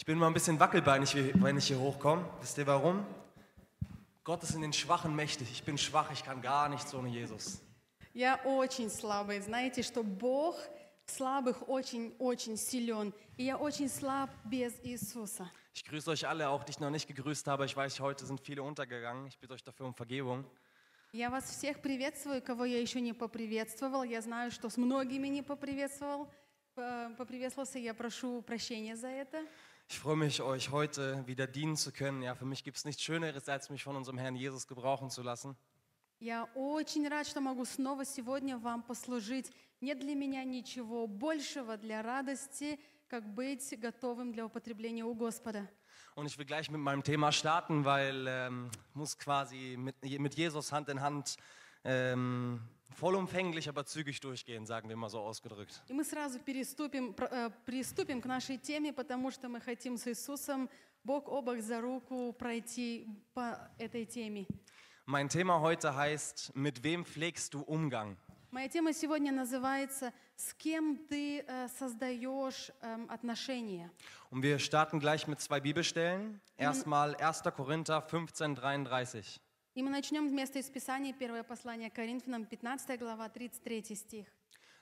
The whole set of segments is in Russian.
Ich bin mal ein bisschen wackelbeinig, wenn ich hier hochkomme. Wisst ihr warum? Gott ist in den Schwachen mächtig. Ich bin schwach, ich kann gar nichts ohne Jesus. Я очень слабый. Знаете, что Бог в слабых очень-очень силен. И я очень слаб без Иисуса. Ich grüße euch alle, auch die ich noch nicht gegrüßt habe. Ich weiß, heute sind viele untergegangen. Ich bitte euch dafür um Vergebung. Я вас всех приветствую, кого я еще не поприветствовал. Я знаю, что с многими не поприветствовал. Э, поприветствовался, я прошу прощения за это. Ich freue mich, euch heute wieder dienen zu können. Ja, für mich gibt es nichts Schöneres, als mich von unserem Herrn Jesus gebrauchen zu lassen. Я очень рад, что могу снова сегодня вам послужить. Нет для меня ничего большего для радости, как быть готовым для употребления у Господа. Und ich will gleich mit meinem Thema starten, weil ähm, muss quasi mit, mit Jesus Hand in Hand ähm, Vollumfänglich, aber zügig durchgehen, sagen wir mal so ausgedrückt. И мы сразу переступим, э, приступим к нашей теме, потому что мы хотим с Иисусом бок о бок за руку пройти по этой теме. Mein Thema heute heißt, mit wem pflegst du Umgang? Моя тема сегодня называется «С кем ты э, создаешь отношения?» Und wir starten gleich mit zwei Bibelstellen. Hm. Erstmal 1. Korinther 15, 33. И мы начнем вместо из Писания первое послание Коринфянам, 15 глава, 33 стих.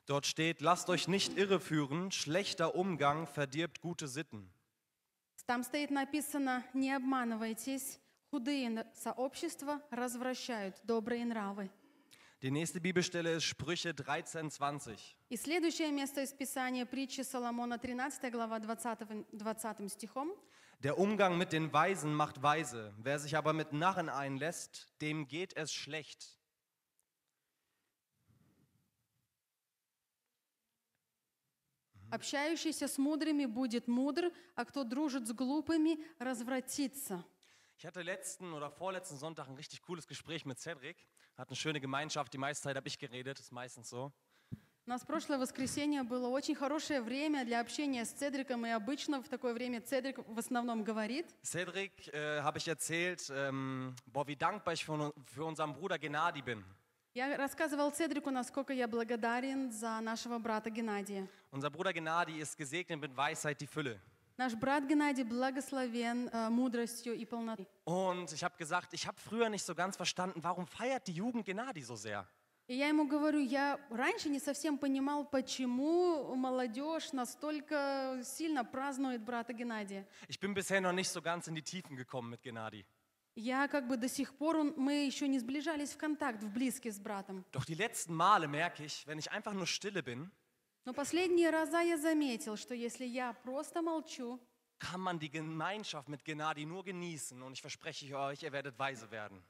Dort steht, lasst euch nicht irreführen, schlechter Umgang verdirbt gute Sitten. Там стоит написано, не обманывайтесь, худые сообщества развращают добрые нравы. Die nächste Bibelstelle ist Sprüche 13, 20. И следующее место из Писания, притчи Соломона, 13 глава, 20, 20 стихом. Der Umgang mit den Weisen macht weise. Wer sich aber mit Narren einlässt, dem geht es schlecht. Mhm. Общающийся с мудрыми будет мудр, а кто дружит с глупыми, развратится. Ich hatte letzten oder vorletzten Sonntag ein richtig cooles Gespräch mit Cedric. Hat eine schöne Gemeinschaft. Die meiste Zeit habe ich geredet, ist meistens so. У нас прошлое воскресенье было очень хорошее время для общения с Цедриком, и обычно в такое время Цедрик в основном говорит. Cedric, äh, habe ich erzählt, ähm, boah, wie dankbar ich für, für unseren Bruder Gennady bin. Я рассказывал Цедрику, насколько я благодарен за нашего брата Геннадия. Unser Bruder Gennady ist gesegnet mit Weisheit die Fülle. Наш брат Геннадий благословен äh, мудростью и полнотой. Und ich habe gesagt, ich habe früher nicht so ganz verstanden, warum feiert die Jugend Gennady so sehr? И я ему говорю, я раньше не совсем понимал, почему молодежь настолько сильно празднует брата Геннадия. Ich bin bisher noch nicht so ganz in die Tiefen gekommen mit Gennady. Я как бы до сих пор, он, мы еще не сближались в контакт, в близкий с братом. Doch die letzten Male merke ich, wenn ich einfach nur stille bin, Но последние раза я заметил, что если я просто молчу, kann man die Gemeinschaft mit Gennady nur genießen und ich verspreche euch, ihr werdet weise werden.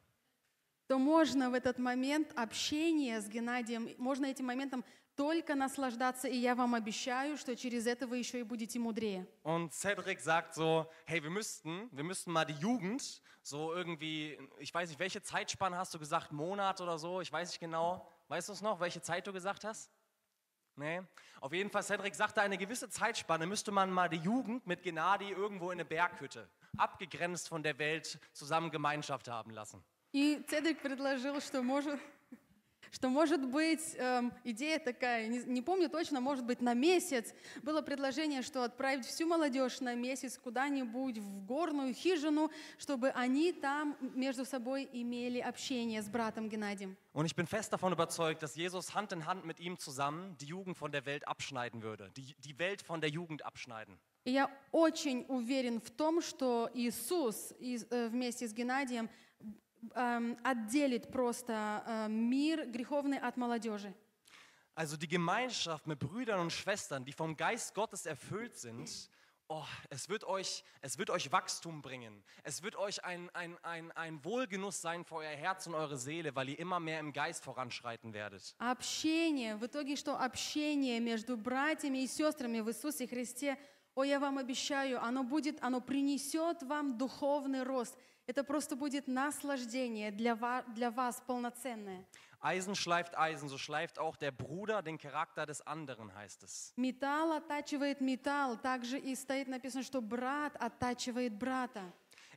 то можно в этот момент общения с Геннадием, можно этим моментом только наслаждаться, и я вам обещаю, что через это вы еще и будете мудрее. Und Cedric sagt so, hey, wir müssten, wir müssten mal die Jugend so irgendwie, ich weiß nicht, welche Zeitspanne hast du gesagt, Monat oder so, ich weiß nicht genau. Weißt du es noch, welche Zeit du gesagt hast? Nee. Auf jeden Fall, Cedric sagte, eine gewisse Zeitspanne müsste man mal die Jugend mit Gennady irgendwo in eine Berghütte, abgegrenzt von der Welt, zusammen Gemeinschaft haben lassen. И Цедрик предложил, что может, что может быть эм, идея такая, не, не помню точно, может быть на месяц. Было предложение, что отправить всю молодежь на месяц куда-нибудь в горную хижину, чтобы они там между собой имели общение с братом Геннадием. Und ich bin fest davon überzeugt, dass Jesus Hand in Hand mit ihm zusammen die Jugend von der Welt abschneiden würde, die, die Welt von der Jugend abschneiden. И я очень уверен в том, что Иисус э, вместе с Геннадием отделит просто мир греховный от молодежи. Also die Gemeinschaft mit Brüdern und Schwestern, die vom Geist Gottes erfüllt sind, oh, es, wird euch, es wird euch Wachstum bringen. Es wird euch ein, ein, ein, ein Wohlgenuss sein für euer Herz und eure Seele, weil ihr immer mehr im Geist voranschreiten werdet. Общение, в итоге что общение между братьями и сестрами в Иисусе Христе, о, я вам обещаю, оно будет, оно принесет вам духовный рост – Это просто будет наслаждение для вас, для вас полноценное. Eisen schleift Eisen, so schleift auch der Bruder den Charakter des anderen, heißt es. Металл оттачивает металл, также и стоит написано, что брат оттачивает брата.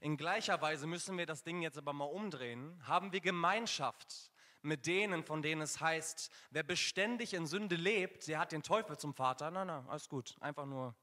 In gleicher Weise müssen wir das Ding jetzt aber mal umdrehen. Haben wir Gemeinschaft mit denen, von denen es heißt, wer beständig in Sünde lebt, der hat den Teufel zum Vater. Nein, nein, alles gut, einfach nur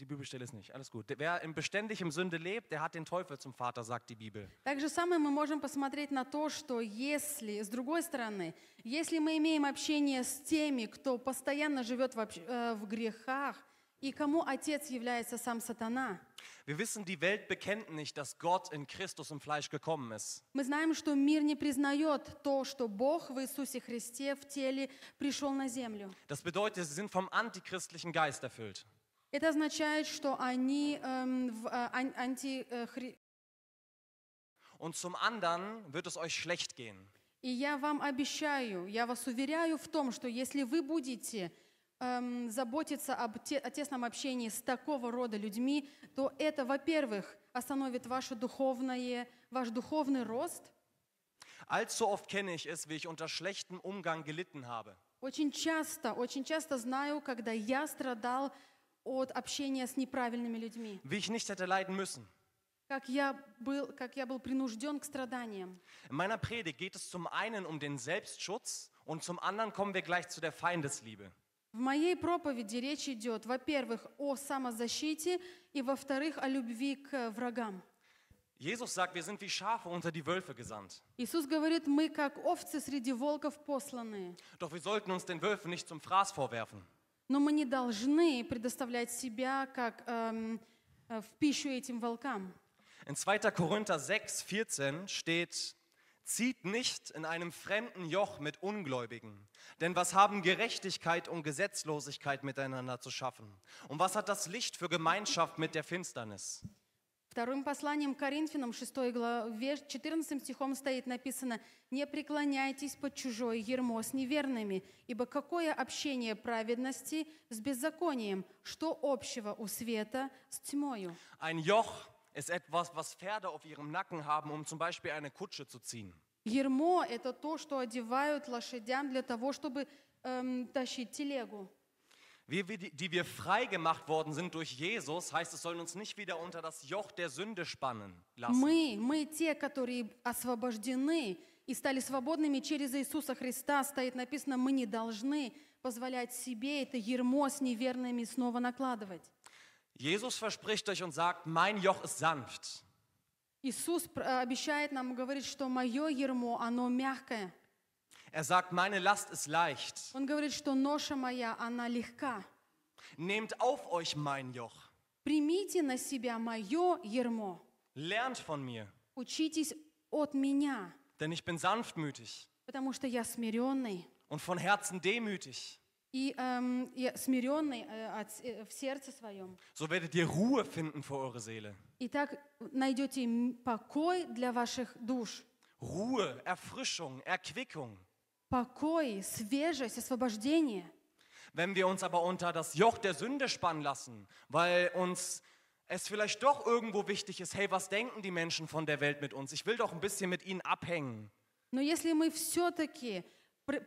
die Bibelstelle ist nicht. Alles gut. Wer im beständig im Sünde lebt, der hat den Teufel zum Vater, sagt die Bibel. Так самое мы можем посмотреть на то, что если, с другой стороны, если мы имеем общение с теми, кто постоянно живет в, э, в грехах, и кому отец является сам сатана. Wir wissen, die Welt bekennt nicht, dass Gott in Christus im Fleisch gekommen ist. Мы знаем, что мир не признает то, что Бог в Иисусе Христе в теле пришел на землю. Das bedeutet, sie sind vom antichristlichen Geist erfüllt. Это означает, что они ähm, в, äh, анти... Äh, Und zum anderen wird es euch schlecht gehen. И я вам обещаю, я вас уверяю в том, что если вы будете ähm, заботиться об те, о тесном общении с такого рода людьми, то это, во-первых, остановит ваше духовное, ваш духовный рост. Allzu oft kenne ich es, wie ich unter schlechtem Umgang gelitten habe. Очень часто, очень часто знаю, когда я страдал от общения с неправильными людьми. Wie ich nicht hätte leiden müssen. Как я, был, как я был принужден к страданиям. In meiner Predigt geht es zum einen um den Selbstschutz und zum anderen kommen wir gleich zu der Feindesliebe. В моей проповеди речь идет, во-первых, о самозащите и, во-вторых, о любви к врагам. Jesus sagt, wir sind wie Schafe unter die Wölfe gesandt. Иисус говорит, мы как овцы среди волков посланы. Doch wir sollten uns den Wölfen nicht zum Fraß vorwerfen. Но мы не должны предоставлять себя как ähm, в пищу этим волкам. In 2. Korinther 6,14 steht, zieht nicht in einem fremden Joch mit Ungläubigen. Denn was haben Gerechtigkeit und Gesetzlosigkeit miteinander zu schaffen? Und was hat das Licht für Gemeinschaft mit der Finsternis? Вторым посланием Коринфянам, 6 главе, 14 стихом стоит написано «Не преклоняйтесь под чужой ермо с неверными, ибо какое общение праведности с беззаконием, что общего у света с тьмою?» Ein Joch ist etwas, was Pferde auf ihrem Nacken haben, um zum Beispiel eine Kutsche zu ziehen. Ермо – это то, что одевают лошадям для того, чтобы эм, тащить телегу wir, die wir frei worden sind durch Jesus, heißt es, sollen uns nicht wieder unter das Joch der Sünde spannen lassen. Мы, мы те, которые освобождены и стали свободными через Иисуса Христа, стоит написано, мы не должны позволять себе это ермо с неверными снова накладывать. Jesus verspricht euch und sagt, mein Joch ist sanft. Иисус э, обещает нам и говорит, что мое ермо, оно мягкое. Er sagt, meine Last ist leicht. Он говорит, что ноша моя, она легка. Nehmt auf euch mein Joch. Примите на себя мое ермо. Lernt von mir. Учитесь от меня. Denn ich bin sanftmütig. Потому что я смиренный. Und von Herzen demütig. И, ähm, и смиренный äh, э, э, в сердце своем. So werdet ihr Ruhe finden für eure Seele. И так найдете покой для ваших душ. Ruhe, Erfrischung, Erquickung. покой, свежесть, освобождение. Wenn wir uns aber unter das Joch der Sünde spannen lassen, weil uns es vielleicht doch irgendwo wichtig ist, hey, was denken die Menschen von der Welt mit uns? Ich will doch ein bisschen mit ihnen abhängen. Но если мы все-таки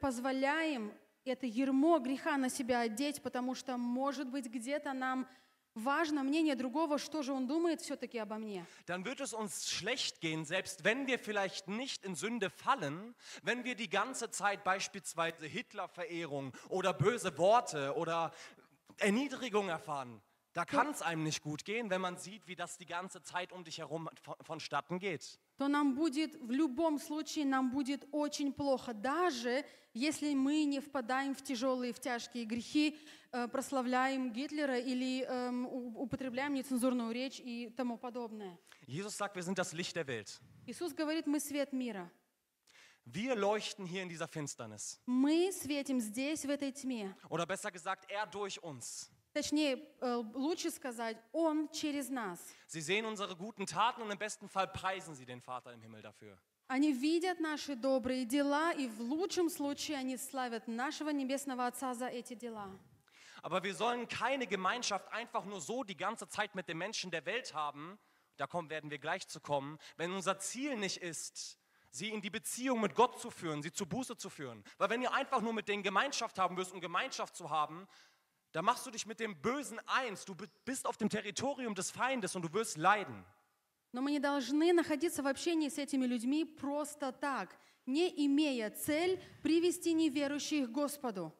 позволяем это ермо греха на себя одеть, потому что, может быть, где-то нам важно мнение другого, что же он думает все-таки обо мне. Dann wird es uns schlecht gehen, selbst wenn wir vielleicht nicht in Sünde fallen, wenn wir die ganze Zeit beispielsweise Hitler-Verehrung oder böse Worte oder Erniedrigung erfahren. Da kann es einem nicht gut gehen, wenn man sieht, wie das die ganze Zeit um dich herum vonstatten geht. то нам будет, в любом случае, нам будет очень плохо, даже если мы не впадаем в тяжелые, в тяжкие грехи, э, прославляем Гитлера или эм, употребляем нецензурную речь и тому подобное. Иисус sagt, wir sind das Licht der Welt. Иисус говорит, мы свет мира. Wir leuchten hier in dieser Finsternis. Мы светим здесь, в этой тьме. Oder besser gesagt, er durch uns. Э, sie sehen unsere guten Taten und im besten Fall preisen sie den Vater im Himmel dafür. Они видят наши добрые дела, и в лучшем случае они славят нашего Небесного Отца за эти дела. Aber wir sollen keine Gemeinschaft einfach nur so die ganze Zeit mit den Menschen der Welt haben, da kommen, werden wir gleich zu kommen, wenn unser Ziel nicht ist, sie in die Beziehung mit Gott zu führen, sie zu Buße zu führen. Weil wenn ihr einfach nur mit denen Gemeinschaft haben wirst, um Gemeinschaft zu haben, Da machst du dich mit dem Bösen eins. Du bist auf dem Territorium des Feindes und du wirst leiden. Но мы не должны находиться в общении с этими людьми просто так, не имея цель привести неверующих к Господу.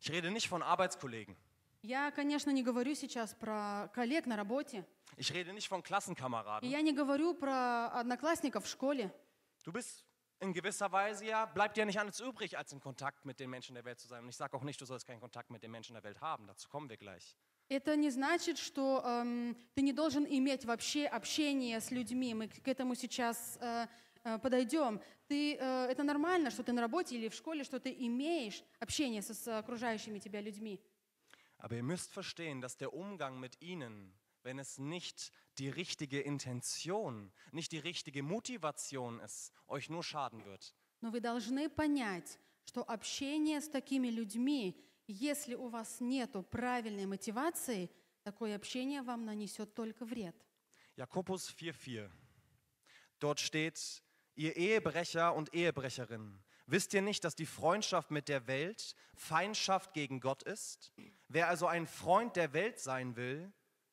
Ich rede nicht von Arbeitskollegen. Я, конечно, не говорю сейчас про коллег на работе. Ich rede nicht von Klassenkameraden. И я не говорю про одноклассников в школе. Du bist in gewisser Weise ja, bleibt dir ja nicht alles übrig, als in Kontakt mit den Menschen der Welt zu sein. Und ich sage auch nicht, du sollst keinen Kontakt mit den Menschen der Welt haben. Dazu kommen wir gleich. Это не значит, что эм, ты не должен иметь вообще общение с людьми. Мы к этому сейчас э, э подойдем. Ты, э, это нормально, что ты на работе или в школе, что ты имеешь общение с, с окружающими тебя людьми. Aber ihr müsst verstehen, dass der Umgang mit ihnen wenn es nicht die richtige Intention, nicht die richtige Motivation ist, euch nur schaden wird. Но вы должны понять, что общение с такими людьми, если у вас нет правильной мотивации, такое общение вам нанесет только вред. Jakobus 4,4. Dort steht, ihr Ehebrecher und Ehebrecherinnen, wisst ihr nicht, dass die Freundschaft mit der Welt Feindschaft gegen Gott ist? Wer also ein Freund der Welt sein will,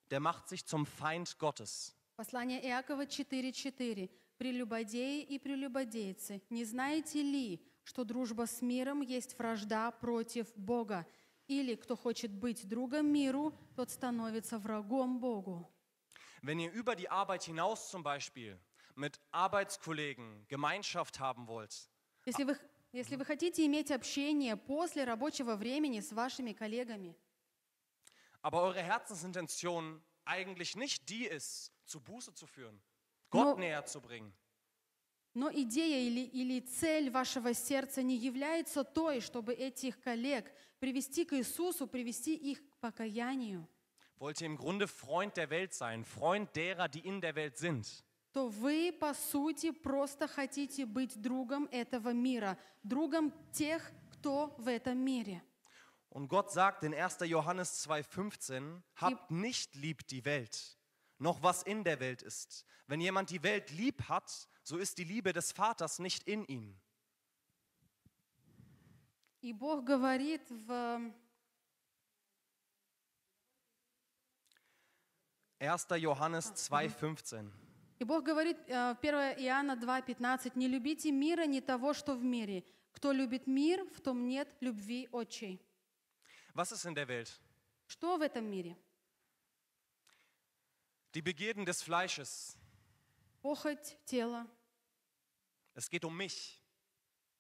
der macht sich zum Feind Gottes. Послание Иакова 4.4. «Прелюбодеи и прелюбодейцы, не знаете ли, что дружба с миром есть вражда против Бога? Или кто хочет быть другом миру, тот становится врагом Богу». Wenn ihr über die Arbeit hinaus zum Beispiel mit Arbeitskollegen Gemeinschaft haben wollt, если вы, если вы хотите иметь общение после рабочего времени с вашими коллегами, aber eure Herzensintention eigentlich nicht die ist, zu Buße zu führen, Gott но, näher zu bringen. Но идея или, или цель вашего сердца не является той, чтобы этих коллег привести к Иисусу, привести их к покаянию. Wollt ihr im Grunde Freund der Welt sein, Freund derer, die in der Welt sind. то вы, по сути, просто хотите быть другом этого мира, другом тех, кто в этом мире. Und Gott sagt in 1. Johannes 2,15, habt nicht lieb die Welt, noch was in der Welt ist. Wenn jemand die Welt lieb hat, so ist die Liebe des Vaters nicht in ihm. И Бог говорит в 1. Johannes 2,15. И Бог говорит 1 э, Иоанна 2,15, «Не любите мира, ни того, что в мире. Кто любит мир, в том нет любви отчей». Was ist in der Welt? Что в этом мире? Die Begierden des Fleisches. Похоть тела. Es geht um mich.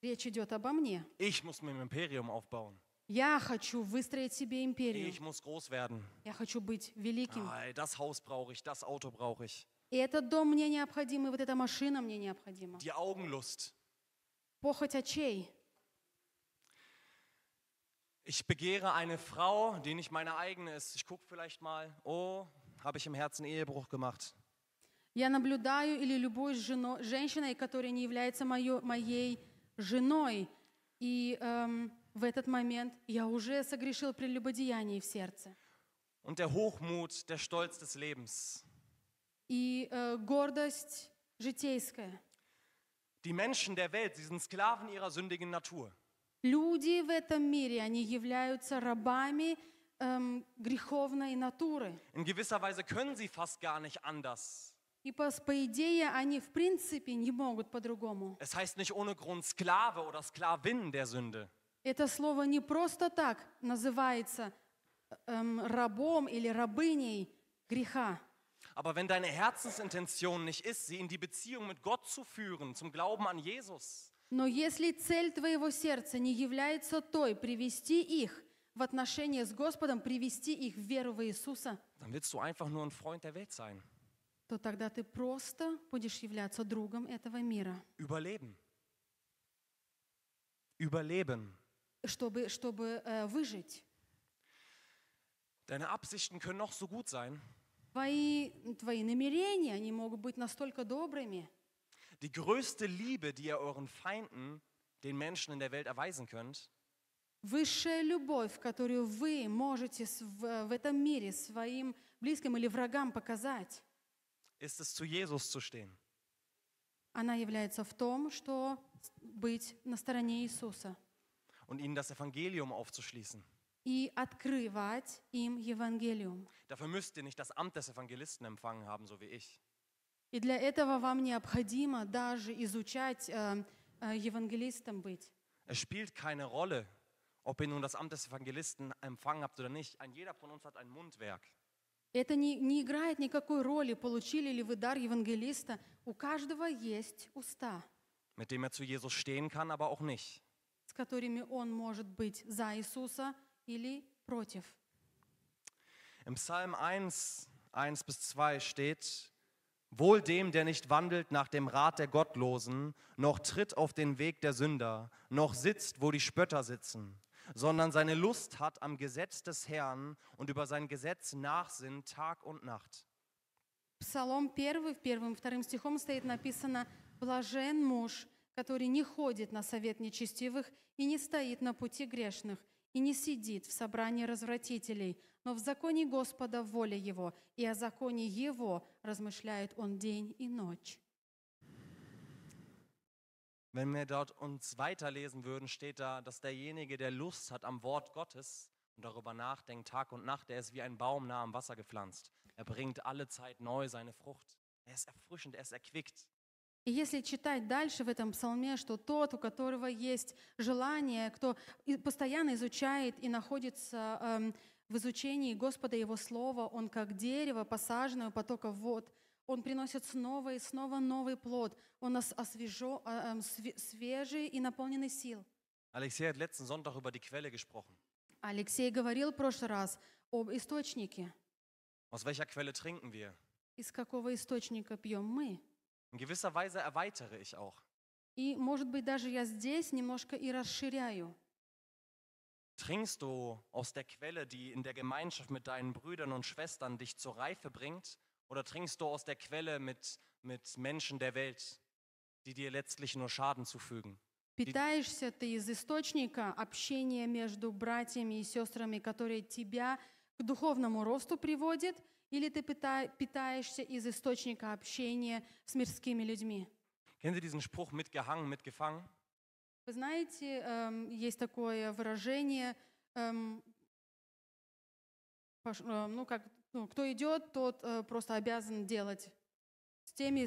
Речь идет обо мне. Ich muss mir ein Imperium aufbauen. Я хочу выстроить себе империю. Ich muss groß werden. Я хочу быть великим. Ah, das Haus brauche ich, das Auto brauche ich. И этот дом мне необходим, и вот эта машина мне необходима. Die Augenlust. Похоть очей. Ich begehre eine Frau, die nicht meine eigene ist. Ich gucke vielleicht mal, oh, habe ich im Herzen Ehebruch gemacht. Я наблюдаю или любой женщиной, которая не является моё, моей женой. И эм, в этот момент я уже согрешил прелюбодеяние в сердце. Und der Hochmut, der Stolz des Lebens. И э, гордость житейская. Die Menschen der Welt, sie sind Sklaven ihrer sündigen Natur. Люди в этом мире, они являются рабами ähm, греховной натуры. In gewisser Weise können sie fast gar nicht anders. И по, по идее они в принципе не могут по-другому. Es heißt nicht ohne Grund Sklave oder Sklavin der Sünde. Это слово не просто так называется ähm, рабом или рабыней греха. Aber wenn deine Herzensintention nicht ist, sie in die Beziehung mit Gott zu führen, zum Glauben an Jesus, но если цель твоего сердца не является той, привести их в отношения с Господом, привести их в веру в Иисуса, dann willst du einfach nur ein Freund der Welt sein. то тогда ты просто будешь являться другом этого мира. Überleben. Überleben. Чтобы, чтобы äh, выжить. Deine Absichten können noch so gut sein. Твои, твои намерения, они могут быть настолько добрыми. Die größte Liebe, die ihr euren Feinden, den Menschen in der Welt erweisen könnt, Высшая любовь, которую вы можете в этом мире своим близким или врагам показать, ist es, zu Jesus zu stehen. она является в том, что быть на стороне Иисуса und ihnen das Evangelium aufzuschließen. и открывать им Евангелиum. Dafür müsst ihr nicht das Amt des Evangelisten empfangen haben, so wie ich. И для этого вам необходимо даже изучать эм, э, евангелистом быть. Es spielt keine Rolle, ob ihr nun das Amt des Evangelisten empfangen habt oder nicht. Ein jeder von uns hat ein Mundwerk. Это не, не играет никакой роли, получили ли вы дар евангелиста. У каждого есть уста. Mit dem er zu Jesus stehen kann, aber auch nicht. С которыми он может быть за Иисуса или против. Im Psalm 1, 1 bis 2 steht, Wohl dem, der nicht wandelt nach dem Rat der Gottlosen, noch tritt auf den Weg der Sünder, noch sitzt, wo die Spötter sitzen, sondern seine Lust hat am Gesetz des Herrn und über sein Gesetz nachsinnt Tag und Nacht. Псалом 1, в первым, вторым стихом стоит написано «Блажен муж, который не ходит на совет нечестивых и не стоит на пути грешных, и не сидит в собрании развратителей, но в законе Господа воля его, и о законе его размышляет он день и ночь. Wenn wir dort uns weiterlesen würden, steht da, dass derjenige, der Lust hat am Wort Gottes und darüber nachdenkt Tag und Nacht, der ist wie ein Baum nah am Wasser gepflanzt. Er bringt alle Zeit neu seine Frucht. Er ist erfrischend, er ist erquickt. И если читать дальше в этом псалме, что тот, у которого есть желание, кто постоянно изучает и находится в изучении Господа Его Слова, он как дерево, посаженное у потока вод, он приносит снова и снова новый плод. Он нас освежо, а, эм, свежий и наполненный сил. Алексей hat letzten Sonntag über die Quelle gesprochen. Алексей говорил в прошлый раз об источнике. Aus welcher Quelle trinken wir? Из какого источника пьем мы? In gewisser Weise erweitere ich auch. И, может быть, даже я здесь немножко и расширяю. Trinkst du aus der Quelle, die in der Gemeinschaft mit deinen Brüdern und Schwestern dich zur Reife bringt? Oder trinkst du aus der Quelle mit, mit Menschen der Welt, die dir letztlich nur Schaden zufügen? Питаешься ты из источника общения между братьями и сестрами, которые тебя к духовному росту приводит, или ты питаешься из источника общения с мирскими людьми? Kennen Sie diesen Spruch mitgehangen, mitgefangen? Вы знаете, эм, есть такое выражение, эм, э, ну, как, ну, кто идет, тот э, просто обязан делать теми,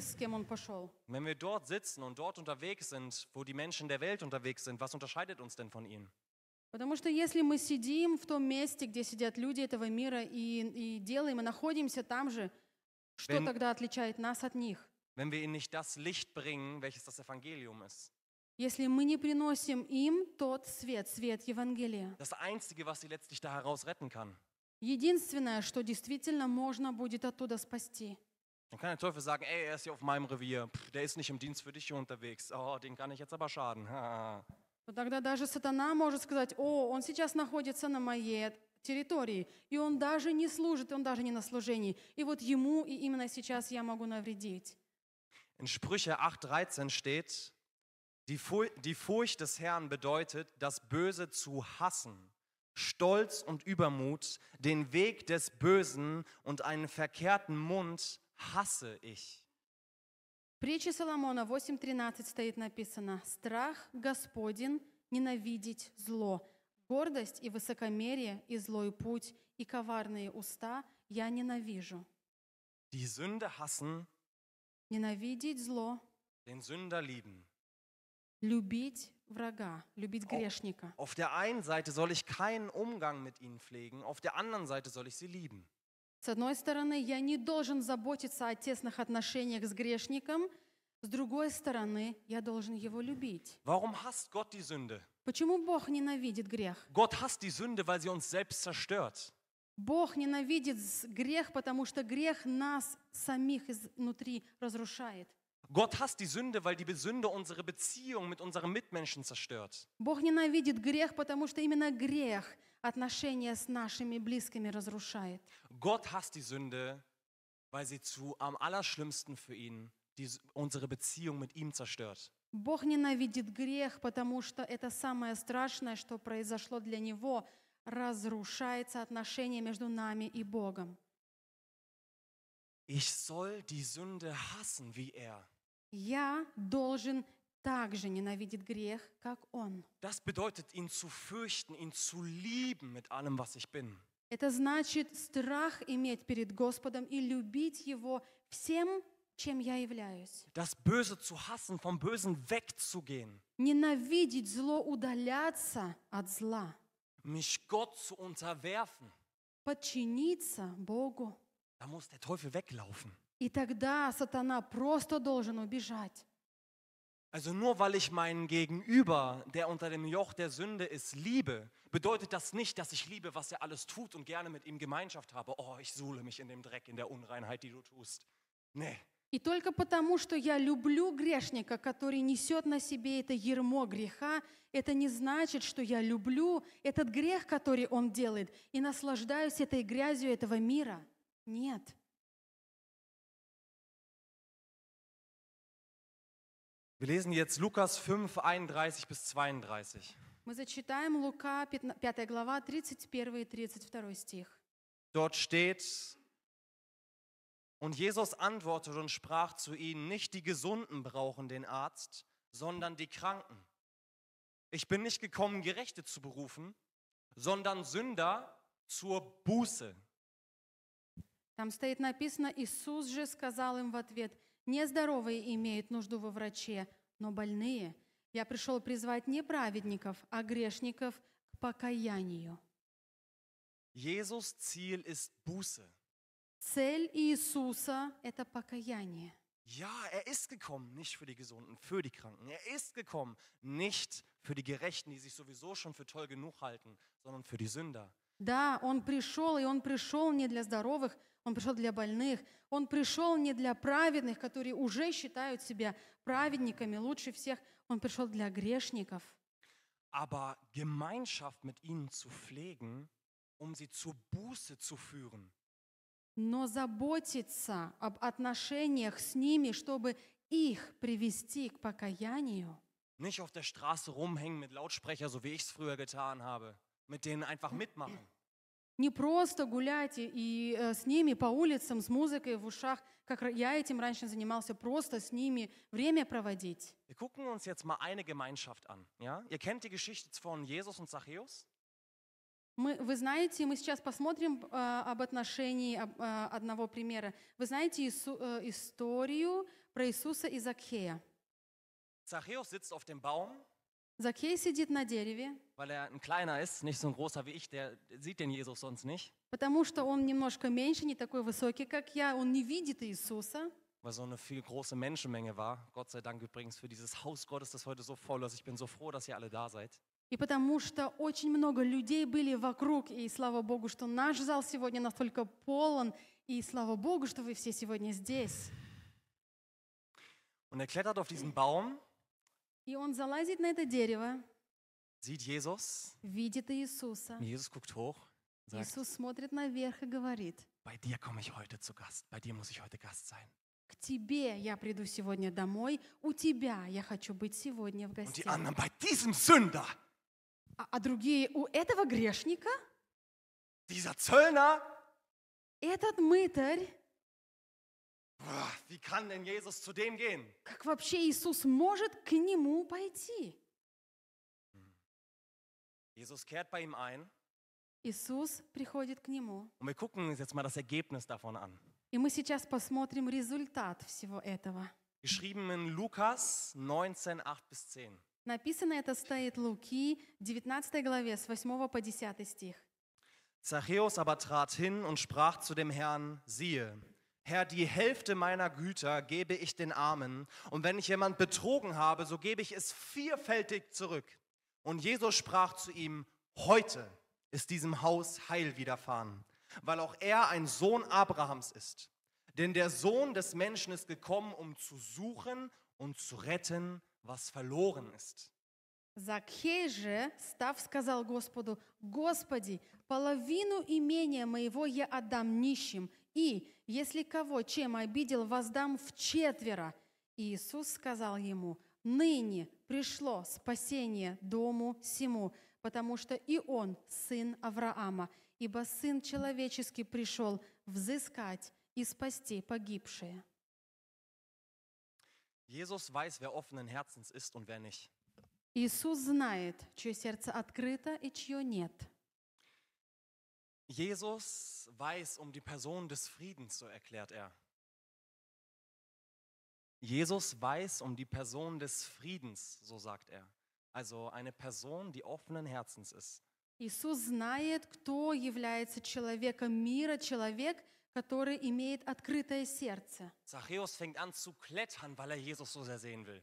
Wenn wir dort sitzen und dort unterwegs sind, wo die Menschen der Welt unterwegs sind, was unterscheidet uns denn von ihnen? Потому что если мы сидим в том месте, где сидят люди этого мира, и, и делаем, мы находимся там же, что wenn, тогда отличает нас от них? Wenn wir ihnen nicht das Licht bringen, welches das Evangelium ist. Если мы не приносим им тот свет, свет Евангелия. Das Einzige, was sie letztlich da heraus retten kann. Единственное, что действительно можно будет оттуда спасти. Dann kann der Teufel sagen, ey, er ist hier auf meinem Revier, Pff, der ist nicht im Dienst für dich hier unterwegs, oh, den kann ich jetzt aber schaden. Тогда даже сатана может сказать, о, он сейчас находится на моей территории, и он даже не служит, он даже не на служении, и вот ему и именно сейчас я могу навредить. In Sprüche 8,13 steht, Die, Furcht, die Furcht des Herrn bedeutet, das Böse zu hassen, Stolz und Übermut, den Weg des Bösen und einen verkehrten Mund hasse ich. В Соломона 8.13 стоит написано «Страх Господень ненавидеть зло, гордость и высокомерие и злой путь и коварные уста я ненавижу». Die Sünde hassen, ненавидеть зло, den Sünder lieben, любить врага, любить грешника. Auf der einen Seite soll ich keinen Umgang mit ihnen pflegen, auf der anderen Seite soll ich sie lieben. С одной стороны, я не должен заботиться о тесных отношениях с грешником, с другой стороны, я должен его любить. Warum hasst Gott die Sünde? Почему Бог ненавидит грех? Gott hasst die Sünde, weil sie uns selbst zerstört. Бог ненавидит грех, потому что грех нас самих изнутри разрушает. Gott hasst die Sünde, weil die Sünde unsere Beziehung mit unseren Mitmenschen zerstört. Бог ненавидит грех, потому что именно грех отношения с нашими близкими разрушает. Gott hasst die Sünde, weil sie zu am allerschlimmsten für ihn die, unsere Beziehung mit ihm zerstört. Бог ненавидит грех, потому что это самое страшное, что произошло для него, разрушается отношение между нами и Богом. Ich soll die Sünde hassen wie er. Я должен также ненавидит грех, как он. Das bedeutet, ihn zu fürchten, ihn zu lieben mit allem, was ich bin. Это значит страх иметь перед Господом и любить Его всем, чем я являюсь. Das Böse zu hassen, vom Bösen wegzugehen. Ненавидеть зло, удаляться от зла. Mich Gott zu unterwerfen. Подчиниться Богу. Da muss der Teufel weglaufen. И тогда сатана просто должен убежать. Also nur weil ich meinen Gegenüber, der unter dem Joch der Sünde ist, liebe, bedeutet das nicht, dass ich liebe, was er alles tut und gerne mit ihm Gemeinschaft habe. Oh, ich suhle mich in dem Dreck, in der Unreinheit, die du tust. Nee. И только потому, что я люблю грешника, который несет на себе это ермо греха, это не значит, что я люблю этот грех, который он делает, и наслаждаюсь этой грязью этого мира. Нет. Wir lesen jetzt Lukas 5, 31 bis 32. Мы зачитаем Лука, 5 глава, 31 и 32 стих. Dort steht, und Jesus antwortet und sprach zu ihnen, nicht die Gesunden brauchen den Arzt, sondern die Kranken. Ich bin nicht gekommen, Gerechte zu berufen, sondern Sünder zur Buße. Там стоит написано, Иисус же сказал им в ответ – Не здоровые имеют нужду во враче, но больные. Я пришел призвать не праведников, а грешников к покаянию. Jesus Ziel ist Buße. Цель Иисуса – это покаяние. Ja, er ist gekommen, nicht für die Gesunden, für die Kranken. Er ist gekommen, nicht für die Gerechten, die sich sowieso schon für toll genug halten, sondern für die Sünder. Да, Он пришел, и Он пришел не для здоровых, Он пришел для больных, Он пришел не для праведных, которые уже считают себя праведниками лучше всех, Он пришел для грешников. Aber Gemeinschaft mit ihnen zu pflegen, um sie zur Buße zu führen. Но заботиться об отношениях с ними, чтобы их привести к покаянию. Nicht auf der Straße rumhängen mit Lautsprecher, so wie ich es früher getan habe mit denen einfach mitmachen. Не просто гулять и э, с ними по улицам с музыкой в ушах, как я этим раньше занимался, просто с ними время проводить. Мы, вы знаете, мы сейчас посмотрим э, об отношении об, э, одного примера. Вы знаете Ису, э, историю про Иисуса и Закхея. Zachäus sitzt auf dem Baum Zacchaeus сидит на дереве. Weil er ein kleiner ist, nicht so ein großer wie ich, der sieht den Jesus sonst nicht. Потому что он немножко меньше, не такой высокий, как я, он не видит Иисуса. Weil so eine viel große Menschenmenge war. Gott sei Dank übrigens für dieses Haus Gottes, das heute so voll ist. Ich bin so froh, dass ihr alle da seid. И потому что очень много людей были вокруг, и слава Богу, что наш зал сегодня настолько полон, и слава Богу, что вы все сегодня здесь. Und er klettert auf diesen Baum. И он залазит на это дерево. Sieht Jesus. Видит Иисуса. Jesus guckt hoch. Sagt, Иисус смотрит наверх и говорит. Bei dir komme ich heute zu Gast. Bei dir muss ich heute Gast sein. К тебе я приду сегодня домой, у тебя я хочу быть сегодня в гостях. Und die anderen bei diesem Sünder. А, а другие у этого грешника? Dieser Zöllner. Этот мытарь. Wie kann denn Jesus zu dem gehen? Как вообще Иисус может к нему пойти? Hm. Jesus kehrt bei ihm ein. Иисус приходит к нему. Und wir gucken uns jetzt mal das Ergebnis davon an. И мы сейчас посмотрим результат всего этого. Geschrieben in Lukas 19, 8 bis 10. Написано это стоит Луки, 19 главе, с 8 по 10 стих. Zachäus aber trat hin und sprach zu dem Herrn, siehe, Herr, die Hälfte meiner Güter gebe ich den Armen und wenn ich jemand betrogen habe, so gebe ich es vierfältig zurück. Und Jesus sprach zu ihm, heute ist diesem Haus Heil widerfahren, weil auch er ein Sohn Abrahams ist. Denn der Sohn des Menschen ist gekommen, um zu suchen und zu retten, was verloren ist. Закхей же, став, сказал Господу, «Господи, половину имения моего я отдам нищим, И если кого чем обидел, воздам в четверо. Иисус сказал ему, ныне пришло спасение дому сему, потому что и он сын Авраама, ибо Сын Человеческий пришел взыскать и спасти погибшие. Jesus weiß, wer offenen Herzens ist und wer nicht. Иисус знает, чье сердце открыто и чье нет. Jesus weiß um die Person des Friedens, so erklärt er. Jesus weiß um die Person des Friedens, so sagt er. Also eine Person, die offenen Herzens ist. Иисус знает, кто является человеком мира, человек, который имеет открытое сердце. Zachäus fängt an zu klettern, weil er Jesus so sehr sehen will.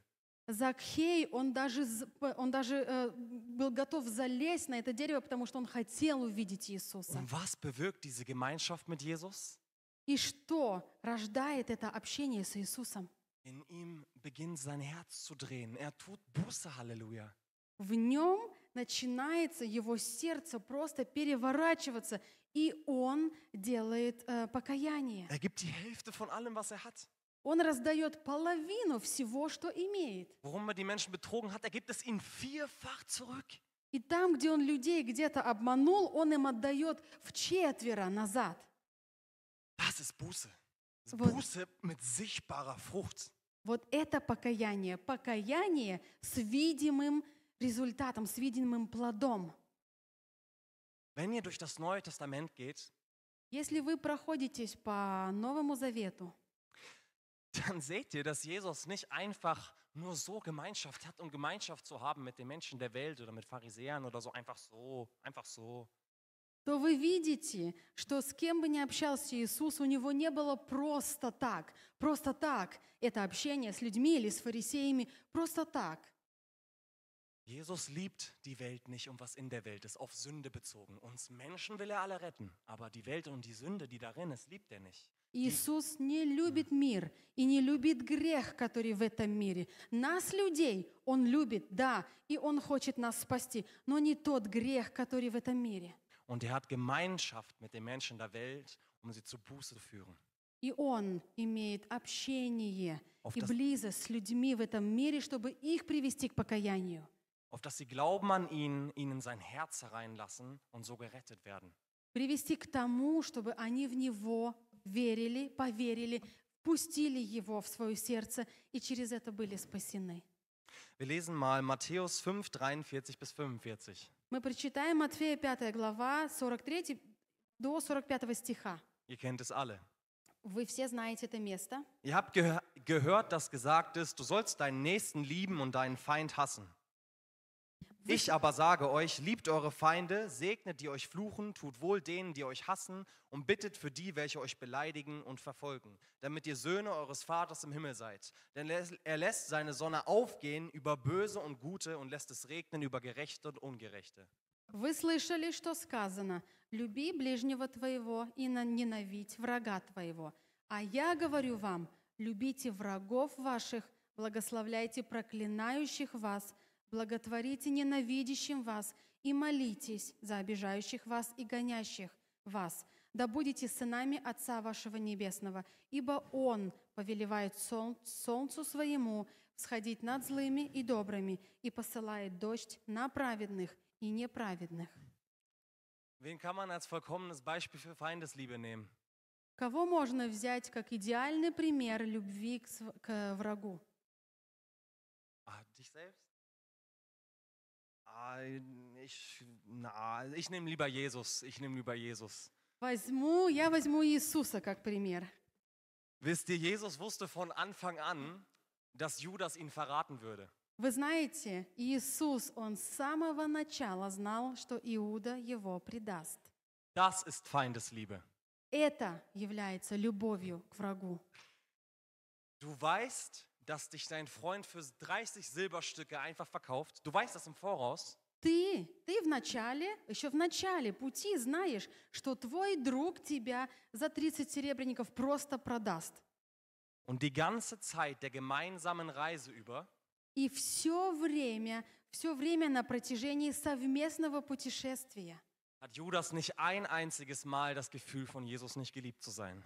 Закхей, он даже, он даже э, был готов залезть на это дерево, потому что он хотел увидеть Иисуса. was diese mit Jesus? И что рождает это общение с Иисусом? In ihm sein Herz zu Er tut Buße, В нем начинается его сердце просто переворачиваться, и он делает э, покаяние. Er gibt die von allem, was er hat. Он раздает половину всего, что имеет. hat, er И там, где он людей где-то обманул, он им отдает в четверо назад. Das ist Buße. Вот. Buße mit sichtbarer Frucht. Вот это покаяние, покаяние с видимым результатом, с видимым плодом. Wenn ihr durch das Neue geht, если вы проходитесь по Новому Завету, dann seht ihr, dass Jesus nicht einfach nur so Gemeinschaft hat, um Gemeinschaft zu haben mit den Menschen der Welt oder mit Pharisäern oder so, einfach so, einfach so. то вы видите, что с кем бы ни общался Иисус, у него не было просто так, просто так. Это общение с людьми или с фарисеями, просто так. Jesus liebt die Welt nicht, um was in der Welt ist, auf Sünde bezogen. Uns Menschen will er alle retten, aber die Welt und die Sünde, die darin ist, liebt er nicht. Иисус не любит мир и не любит грех, который в этом мире. Нас, людей, Он любит, да, и Он хочет нас спасти, но не тот грех, который в этом мире. Und er hat Gemeinschaft mit den Menschen der Welt, um sie zu Buße zu führen. И он имеет общение и близость с людьми в этом мире, чтобы их привести к покаянию. Auf dass sie glauben an ihn, ihnen sein Herz hereinlassen und so gerettet werden. Привести к тому, чтобы они в него верили, поверили, пустили его в свое сердце и через это были спасены. Wir lesen mal Matthäus 5, 43 bis 45. Мы прочитаем Матфея 5 глава 43 до 45 стиха. Ihr kennt es alle. Вы все знаете это место. Ihr habt ge gehört, dass gesagt ist, du sollst deinen Nächsten lieben und deinen Feind hassen. Ich aber sage euch, liebt eure Feinde, segnet die euch fluchen, tut wohl denen, die euch hassen und bittet für die, welche euch beleidigen und verfolgen, damit ihr Söhne eures Vaters im Himmel seid. Denn er lässt seine Sonne aufgehen über Böse und Gute und lässt es regnen über Gerechte und Ungerechte. Вы слышали, что сказано, люби ближнего твоего и ненавидь врага твоего. А я говорю вам, любите врагов ваших, благословляйте проклинающих вас – благотворите ненавидящим вас и молитесь за обижающих вас и гонящих вас, да будете сынами Отца вашего Небесного, ибо Он повелевает солнцу своему всходить над злыми и добрыми и посылает дождь на праведных и неправедных». Кого можно взять как идеальный пример любви к, к врагу? А, dich selbst? ich, na, ich nehme lieber Jesus, ich nehme lieber Jesus. Возьму, я возьму Иисуса как пример. Wisst ihr, Jesus wusste von Anfang an, dass Judas ihn verraten würde. Вы знаете, Иисус, он с самого начала знал, что Иуда его предаст. Das ist Feindesliebe. Это является любовью к врагу. Du weißt, dass dich dein Freund für 30 Silberstücke einfach verkauft? Du weißt das im Voraus. Ты, ты в начале, еще в начале пути знаешь, что твой друг тебя за 30 серебряников просто продаст. Und die ganze Zeit der gemeinsamen Reise über И все время, все время на протяжении совместного путешествия hat Judas nicht ein einziges Mal das Gefühl von Jesus nicht geliebt zu sein.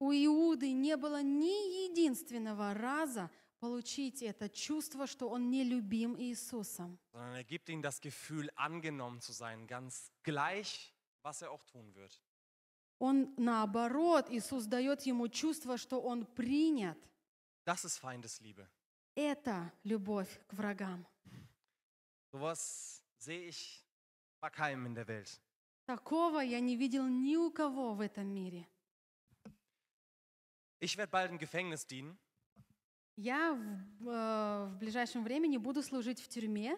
у Иуды не было ни единственного раза получить это чувство, что он не любим Иисусом. Sondern er gibt ihnen das Gefühl, angenommen zu sein, ganz gleich, was er auch tun wird. Он наоборот, Иисус дает ему чувство, что он принят. Das ist Feindesliebe. Это любовь к врагам. Sowas sehe ich bei keinem in der Welt. Такого я не видел ни у кого в этом мире. Ich werde bald im Gefängnis dienen. Я в, э, в ближайшем времени буду служить в тюрьме.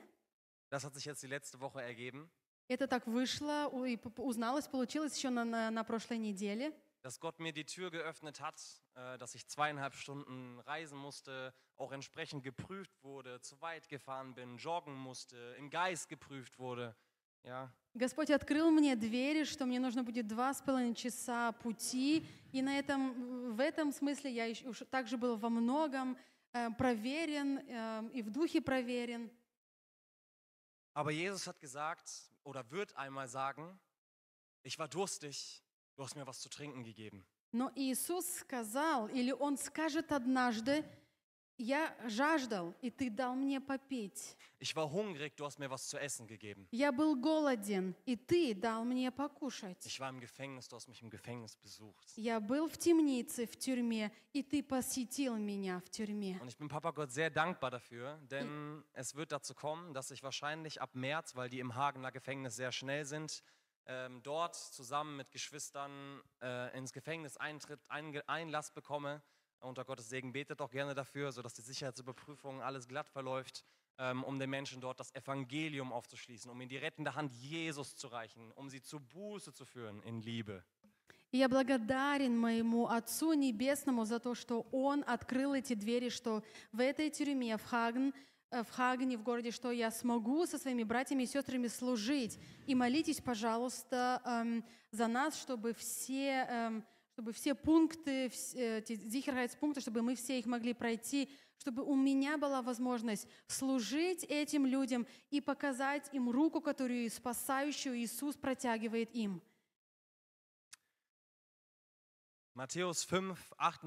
Das hat sich jetzt die letzte Woche ergeben, Это так вышло, и узналось, получилось еще на, на, на прошлой неделе, dass Gott mir die Tür geöffnet hat, äh, dass ich zweieinhalb Stunden reisen musste, auch entsprechend geprüft wurde, zu weit gefahren bin, joggen musste, im Geist geprüft wurde. Господь открыл мне двери, что мне нужно будет два с половиной часа пути, и на этом, в этом смысле я еще, уж также был во многом э, проверен э, и в духе проверен. Aber Jesus hat gesagt oder wird einmal sagen, ich war durstig, du hast mir was zu trinken gegeben. Но Иисус сказал, или Он скажет однажды, Я жаждал, и ты дал мне попить. Ich war hungrig, du hast mir was zu essen gegeben. Я был голоден, и ты дал мне покушать. Ich war im Gefängnis, du hast mich im Gefängnis besucht. Я был в темнице, в тюрьме, и ты посетил меня в тюрьме. Und ich bin Papa Gott sehr dankbar dafür, denn es wird dazu kommen, dass ich wahrscheinlich ab März, weil die im Hagener Gefängnis sehr schnell sind, ähm, dort zusammen mit Geschwistern äh, ins Gefängnis eintritt, ein, Einlass bekomme unter Gottes Segen betet auch gerne dafür, sodass die Sicherheitsüberprüfung alles glatt verläuft, ähm, um den Menschen dort das Evangelium aufzuschließen, um ihnen die rettende Hand Jesus zu reichen, um sie zu Buße zu führen in Liebe. Я благодарен моему Отцу Небесному за то, что Он открыл эти двери, что в этой тюрьме, в Хаген, э, в Хагене, в городе, что я смогу со своими братьями и сестрами служить. И молитесь, пожалуйста, за нас, чтобы все чтобы все пункты, все, эти зихерхайтс-пункты, чтобы мы все их могли пройти, чтобы у меня была возможность служить этим людям и показать им руку, которую спасающую Иисус протягивает им. Matthäus 5,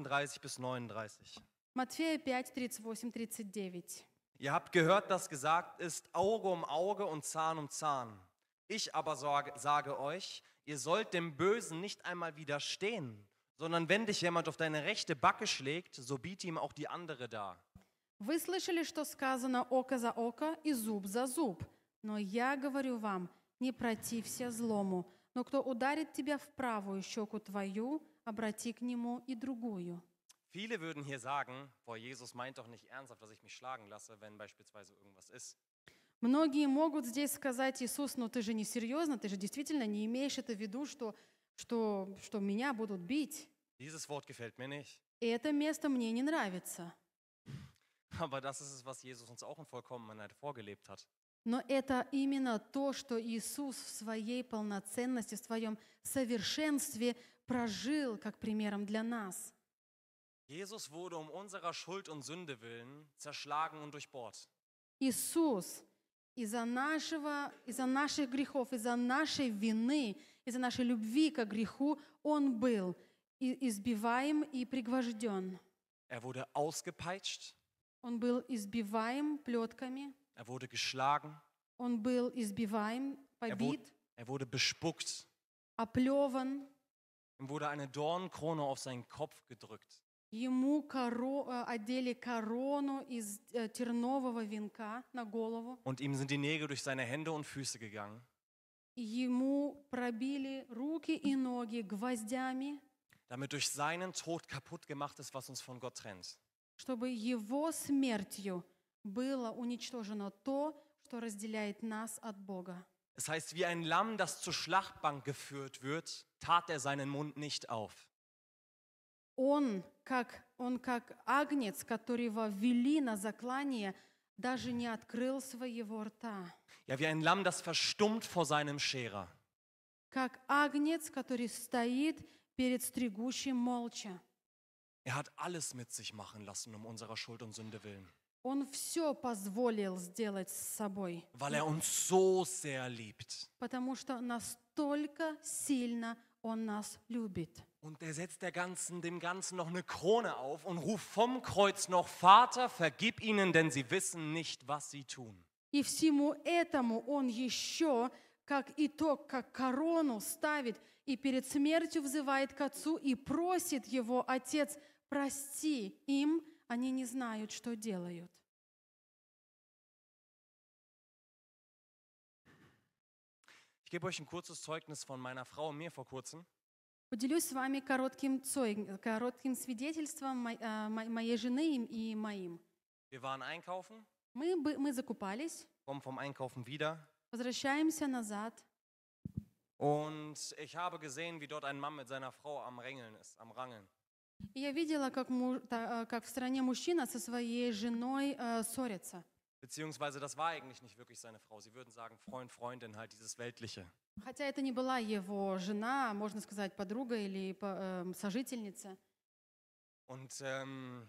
39. Матфея 5, 38, 39. Ihr habt gehört, dass gesagt ist, Auge um Auge und Zahn um Zahn. Ich aber sage, sage euch, Ihr sollt dem Bösen nicht einmal widerstehen, sondern wenn dich jemand auf deine rechte Backe schlägt, so biete ihm auch die andere dar. Вы слышали, что сказано око за око и зуб за зуб. Но я говорю вам, не протився злому, но кто ударит тебя в правую щеку твою, обрати к нему и другую. Viele würden hier sagen, boah, Jesus meint doch nicht ernsthaft, dass ich mich schlagen lasse, wenn beispielsweise irgendwas ist. Многие могут здесь сказать, Иисус, ну ты же не серьезно, ты же действительно не имеешь это в виду, что, что, что меня будут бить. И это место мне не нравится. Но это именно то, что Иисус в своей полноценности, в своем совершенстве прожил как примером для нас. Um Иисус из-за нашего, из-за наших грехов, из-за нашей вины, из-за нашей любви к греху он был избиваем и пригвожден. Er wurde ausgepeitscht. Он был избиваем плетками. Er wurde geschlagen. Он был избиваем, er побит. Er wurde, er wurde bespuckt. Оплеван. Ihm wurde eine Dornenkrone auf seinen Kopf gedrückt. Ему коро, э, одели корону из э, тернового венка на голову. Und ihm sind die Nägel durch seine Hände und Füße gegangen. Ему пробили руки и ноги гвоздями. Damit durch seinen Tod kaputt gemacht ist, was uns von Gott trennt. Чтобы его смертью было уничтожено то, что разделяет нас от Бога. Es heißt, wie ein Lamm, das zur Schlachtbank geführt wird, tat er seinen Mund nicht auf. он как, он как агнец, которого вели на заклание, даже не открыл своего рта. Ja, wie ein Lamm, das verstummt vor seinem Scherer. Как агнец, который стоит перед стригущим молча. Er hat alles mit sich machen lassen, um unserer Schuld und Sünde willen. Он все позволил сделать с собой. Weil er uns so sehr liebt. Потому что настолько сильно он нас любит. Und er setzt der ganzen, dem Ganzen noch eine Krone auf und ruft vom Kreuz noch, Vater, vergib ihnen, denn sie wissen nicht, was sie tun. И всему этому он еще, как итог, как корону ставит, и перед смертью взывает к Отцу и просит его, Отец, прости им, они не знают, что делают. Ich gebe euch ein kurzes Zeugnis von meiner Frau und mir vor kurzem. Поделюсь с вами коротким, коротким свидетельством э, моей жены и моим. Wir waren einkaufen. Мы, мы закупались. Kommen vom Einkaufen wieder. Возвращаемся назад. Und ich habe gesehen, wie dort ein Mann mit seiner Frau am Rängeln ist, am Rangeln. я видела, как, э, как в стране мужчина со своей женой э, ссорится. Beziehungsweise das war eigentlich nicht wirklich seine Frau. Sie würden sagen, Freund, Freundin, halt dieses Weltliche. Хотя это не была его жена, можно сказать, подруга или по, э, сожительница. Und ähm,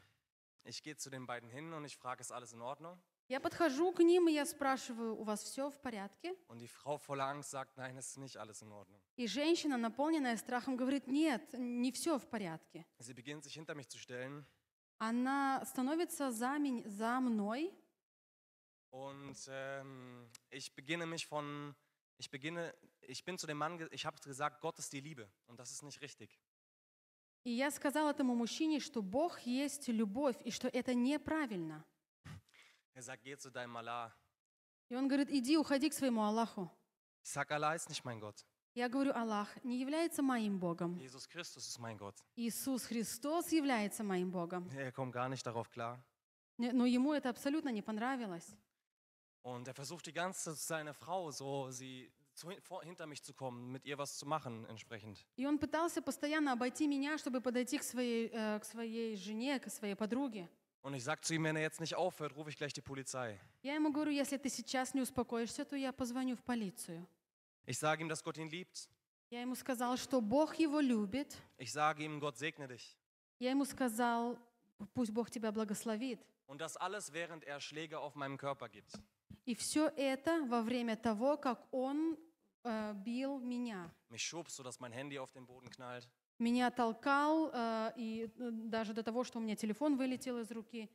ich gehe zu den beiden hin und ich frage, ist alles in Ordnung? Я подхожу к ним и я спрашиваю, у вас все в порядке? Und die Frau voller Angst sagt, nein, es ist nicht alles in Ordnung. И женщина, наполненная страхом, говорит, нет, не все в порядке. Sie beginnt sich hinter mich zu stellen. Она становится за, меня, за мной. Und ähm, ich beginne mich von Ich beginne ich bin zu dem Mann, ich habe gesagt, Gott ist die Liebe und das ist nicht richtig. И я сказала этому мужчине, что Бог есть любовь и что это неправильно. Er sagt, geh zu deinem Allah. И он говорит, иди, уходи к своему Аллаху. Ich sag, Allah ist nicht mein Gott. Я говорю, Аллах не является моим Богом. Jesus Christus ist mein Gott. Иисус Христос является моим Богом. Er kommt gar nicht darauf klar. Но ему это абсолютно не понравилось. Und er versucht die ganze Zeit seine Frau so, sie hinter mich zu kommen, mit ihr was zu machen entsprechend. И он пытался постоянно обойти меня, чтобы подойти к своей, э, к своей жене, к своей подруге. Und ich sag zu ihm, wenn er jetzt nicht aufhört, rufe ich gleich die Polizei. Я ему говорю, если ты сейчас не успокоишься, то я позвоню в полицию. Ich sage ihm, dass Gott ihn liebt. Я ему сказал, что Бог его любит. Ich sage ihm, Gott segne dich. Я ему сказал, пусть Бог тебя благословит. Und das alles, während er Schläge auf meinem Körper gibt. И все это во время того, как он э, бил меня. Mich schob, sodass mein Handy auf den Boden knallt. Меня толкал, э, и э, даже до того, что у меня телефон вылетел из руки.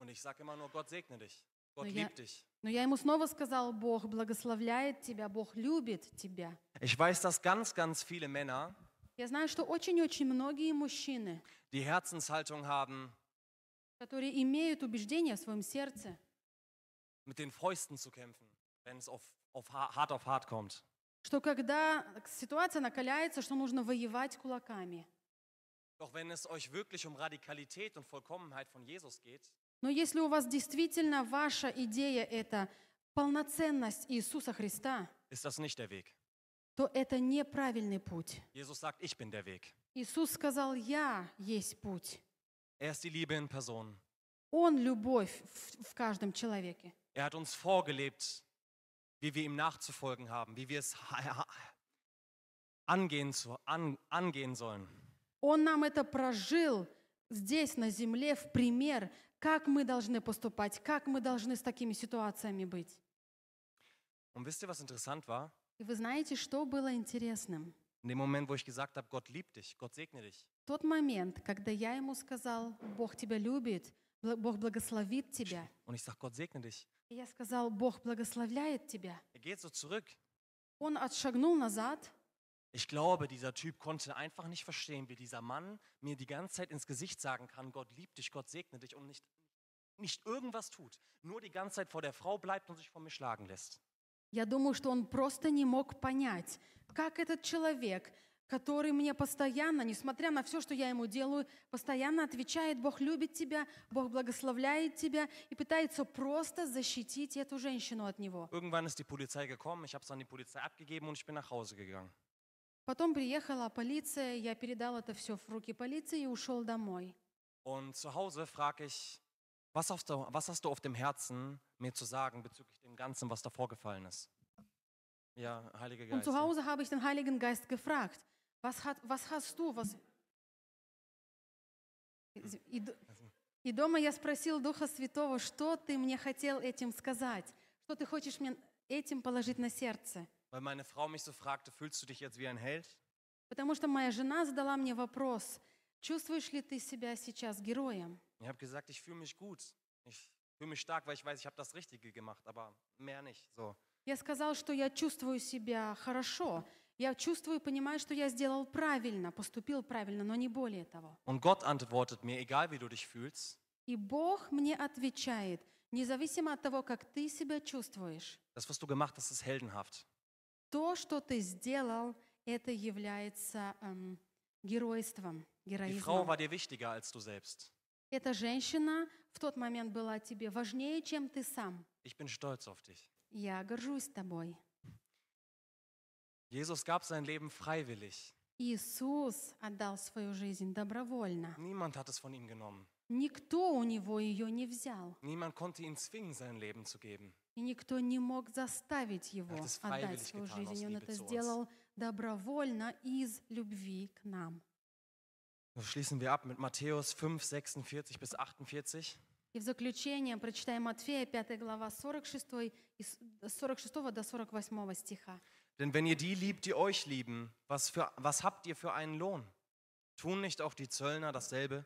Und ich sag immer nur, Gott segne dich. Gott но liebt я, dich. Но я ему снова сказал, Бог благословляет тебя, Бог любит тебя. Ich weiß, dass ganz, ganz viele Männer, я знаю, что очень-очень многие мужчины, die Herzenshaltung haben, которые имеют убеждение в своем сердце, mit den Fäusten zu kämpfen, wenn es auf auf hart auf hart kommt. Что когда ситуация накаляется, что нужно воевать кулаками. Doch wenn es euch wirklich um Radikalität und Vollkommenheit von Jesus geht, но если у вас действительно ваша идея это полноценность Иисуса Христа, ist das nicht der Weg. то это неправильный путь. Jesus sagt, ich bin der Weg. Иисус сказал, я есть путь. Er ist die Liebe in Person. Он любовь в, в каждом человеке. Er hat uns vorgelebt, wie wir ihm nachzufolgen haben, wie wir es angehen, an, angehen sollen. Он нам это прожил здесь, на земле, в пример, как мы должны поступать, как мы должны с такими ситуациями быть. Und wisst ihr, was interessant war? И вы знаете, что было интересным? In dem Moment, wo ich gesagt habe, Gott liebt dich, Gott segne dich. Тот момент, когда я ему сказал, Бог тебя любит, Бог благословит тебя. Und ich sage, Gott segne dich. Я сказал, Бог благословляет тебя. Er geht so zurück. Он отшагнул назад. Ich glaube, dieser Typ konnte einfach nicht verstehen, wie dieser Mann mir die ganze Zeit ins Gesicht sagen kann, Gott liebt dich, Gott segne dich und nicht, nicht irgendwas tut, nur die ganze Zeit vor der Frau bleibt und sich von mir schlagen lässt. Я думаю, что он просто не мог понять, как этот человек который мне постоянно, несмотря на все, что я ему делаю, постоянно отвечает, Бог любит тебя, Бог благословляет тебя и пытается просто защитить эту женщину от него. Irgendwann ist die Polizei gekommen, ich habe es an die Polizei abgegeben und ich bin nach Hause gegangen. Потом приехала полиция, я передал это все в руки полиции и ушел домой. Und zu Hause frage ich, was, auf der, was hast du auf dem Herzen, mir zu sagen bezüglich dem Ganzen, was da vorgefallen ist? Ja, Heiliger Geist. Und zu Hause habe ich den Heiligen Geist gefragt. Was, hat, was И, и дома я спросил Духа Святого, что ты мне хотел этим сказать? Что ты хочешь мне этим положить на сердце? Weil meine Frau mich so fragte, fühlst du dich jetzt wie ein Held? Потому что моя жена задала мне вопрос, чувствуешь ли ты себя сейчас героем? Ich habe gesagt, ich fühle mich gut. Ich fühle mich stark, weil ich weiß, ich habe das Richtige gemacht, aber mehr nicht. So. Я сказал, что я чувствую себя хорошо. Я чувствую и понимаю, что я сделал правильно, поступил правильно, но не более того. Und Gott antwortet mir, egal wie du dich fühlst. И Бог мне отвечает, независимо от того, как ты себя чувствуешь. Das, was du gemacht hast, ist heldenhaft. То, что ты сделал, это является ähm, геройством, героизмом. Die Frau war dir wichtiger als du selbst. Эта женщина в тот момент была тебе важнее, чем ты сам. Ich bin stolz auf dich. Я горжусь тобой. Jesus gab sein Leben freiwillig. Иисус отдал свою жизнь добровольно. Niemand hat es von ihm genommen. Никто у него ее не взял. Niemand konnte ihn zwingen, sein Leben zu geben. И никто не мог заставить er его отдать свою жизнь. Он это сделал добровольно из любви к нам. So schließen wir ab mit Matthäus 5, 46 bis 48. И в заключение прочитаем Матфея 5 глава 46, 46 до 48 стиха. Denn wenn ihr die liebt, die euch lieben, was, für, was habt ihr für einen Lohn? Tun nicht auch die Zöllner dasselbe?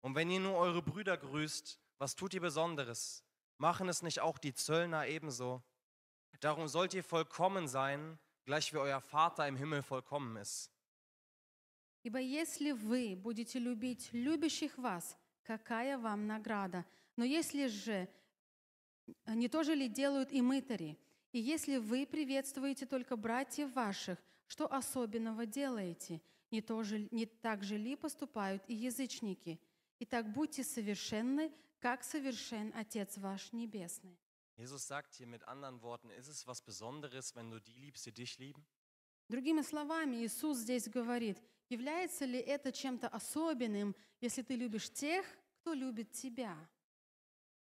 Und wenn ihr nur eure Brüder grüßt, was tut ihr Besonderes? Machen es nicht auch die Zöllner ebenso? Darum sollt ihr vollkommen sein, gleich wie euer Vater im Himmel vollkommen ist. Ибо если вы будете любить любящих вас, какая вам награда? Но если же не то же ли делают и мытари – И если вы приветствуете только братьев ваших, что особенного делаете? Не, то же, не так же ли поступают и язычники? Итак, будьте совершенны, как совершен Отец ваш Небесный. Jesus sagt hier mit anderen Worten, ist es was Besonderes, wenn du die liebst, die dich lieben? Другими словами, Иисус здесь говорит, является ли это чем-то особенным, если ты любишь тех, кто любит тебя?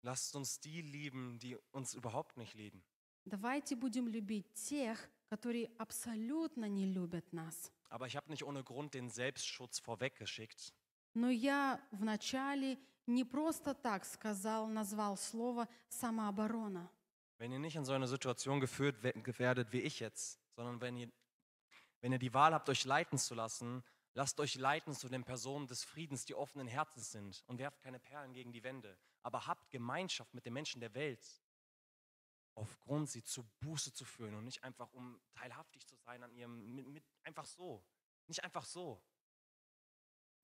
Lasst uns die lieben, die uns überhaupt nicht lieben. Давайте будем любить тех, которые абсолютно не любят нас. Aber ich habe nicht ohne Grund den Selbstschutz vorweggeschickt. Но я вначале не просто так сказал, назвал слово самооборона. Wenn ihr nicht in so eine Situation geführt werdet wie ich jetzt, sondern wenn ihr, wenn ihr die Wahl habt, euch leiten zu lassen, lasst euch leiten zu den Personen des Friedens, die offenen Herzens sind und werft keine Perlen gegen die Wände, aber habt Gemeinschaft mit den Menschen der Welt. aufgrund sie zu Buße zu führen und nicht einfach, um teilhaftig zu sein an ihrem, mit, mit, einfach so, nicht einfach so.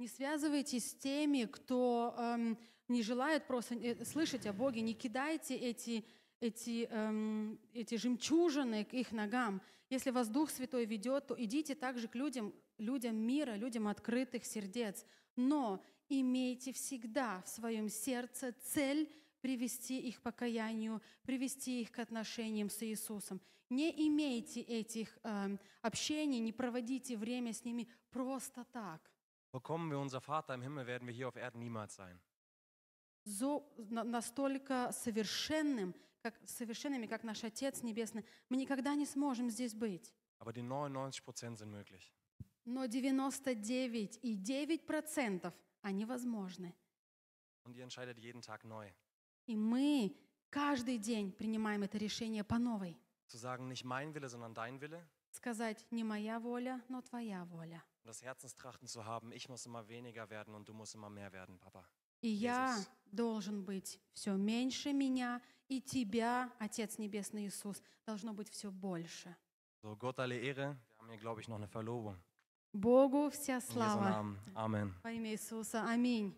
Не связывайтесь с теми, кто эм, не желает просто э, слышать о Боге. Не кидайте эти, эти, эм, эти жемчужины к их ногам. Если вас Дух Святой ведет, то идите также к людям, людям мира, людям открытых сердец. Но имейте всегда в своем сердце цель – привести их к покаянию, привести их к отношениям с Иисусом. Не имейте этих э, общений, не проводите время с ними просто так. Bekommen настолько совершенным, как, совершенными, как наш Отец Небесный, мы никогда не сможем здесь быть. Aber die 99% sind möglich. Но 99,9% они возможны. Und ihr entscheidet jeden Tag neu. И мы каждый день принимаем это решение по новой. Zu sagen, nicht mein Wille, sondern dein Wille. Сказать, не моя воля, но твоя воля. Das Herzenstrachten zu haben, ich muss immer weniger werden und du musst immer mehr werden, Papa. И я должен быть все меньше меня, и тебя, Отец Небесный Иисус, должно быть все больше. So, Gott alle Ehre. Wir haben hier, glaube ich, noch eine Verlobung. Богу вся слава. Amen. Во имя Иисуса. Аминь.